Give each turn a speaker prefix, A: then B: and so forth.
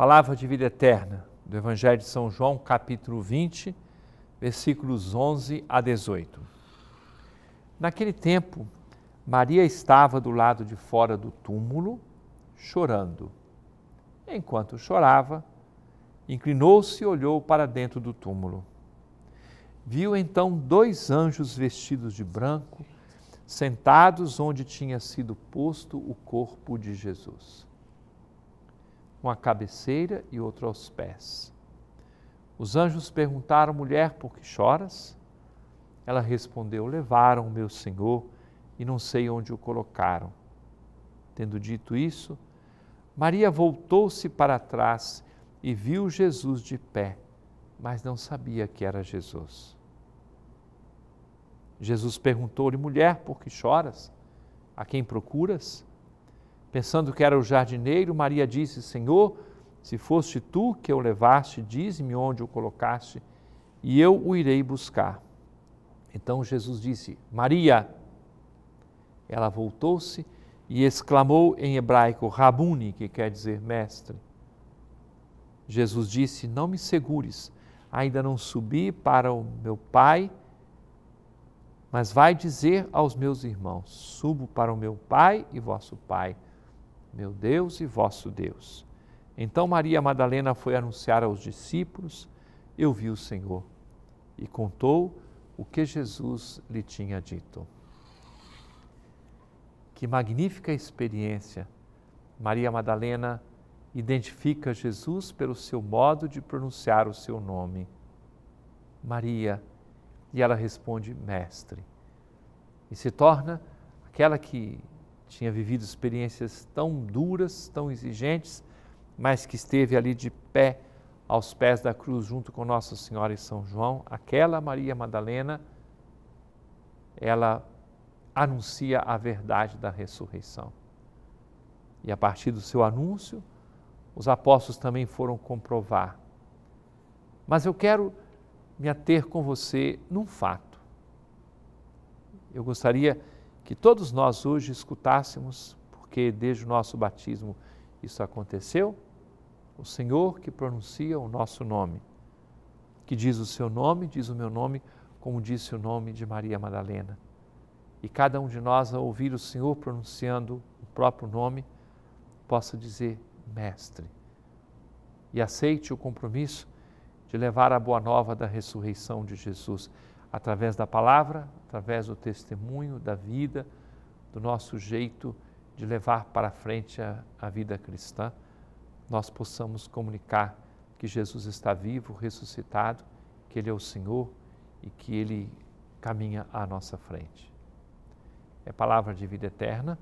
A: Palavra de vida eterna do Evangelho de São João, capítulo 20, versículos 11 a 18. Naquele tempo, Maria estava do lado de fora do túmulo, chorando. Enquanto chorava, inclinou-se e olhou para dentro do túmulo. Viu então dois anjos vestidos de branco, sentados onde tinha sido posto o corpo de Jesus uma à cabeceira e outro aos pés. Os anjos perguntaram, mulher, por que choras? Ela respondeu: Levaram o meu senhor e não sei onde o colocaram. Tendo dito isso, Maria voltou-se para trás e viu Jesus de pé, mas não sabia que era Jesus. Jesus perguntou-lhe: Mulher, por que choras? A quem procuras? Pensando que era o jardineiro, Maria disse: Senhor, se foste tu que o levaste, diz-me onde o colocaste, e eu o irei buscar. Então Jesus disse: Maria. Ela voltou-se e exclamou em hebraico: Rabuni, que quer dizer mestre. Jesus disse: Não me segures, ainda não subi para o meu Pai, mas vai dizer aos meus irmãos: Subo para o meu Pai e vosso Pai meu Deus e vosso Deus. Então Maria Madalena foi anunciar aos discípulos: Eu vi o Senhor, e contou o que Jesus lhe tinha dito. Que magnífica experiência! Maria Madalena identifica Jesus pelo seu modo de pronunciar o seu nome. Maria, e ela responde: Mestre. E se torna aquela que tinha vivido experiências tão duras, tão exigentes, mas que esteve ali de pé aos pés da cruz junto com Nossa Senhora e São João, aquela Maria Madalena, ela anuncia a verdade da ressurreição. E a partir do seu anúncio, os apóstolos também foram comprovar. Mas eu quero me ater com você num fato. Eu gostaria que todos nós hoje escutássemos, porque desde o nosso batismo isso aconteceu, o Senhor que pronuncia o nosso nome, que diz o seu nome, diz o meu nome, como disse o nome de Maria Madalena. E cada um de nós, ao ouvir o Senhor pronunciando o próprio nome, possa dizer Mestre. E aceite o compromisso de levar a boa nova da ressurreição de Jesus através da palavra, através do testemunho, da vida, do nosso jeito de levar para frente a, a vida cristã, nós possamos comunicar que Jesus está vivo, ressuscitado, que Ele é o Senhor e que Ele caminha à nossa frente. É palavra de vida eterna.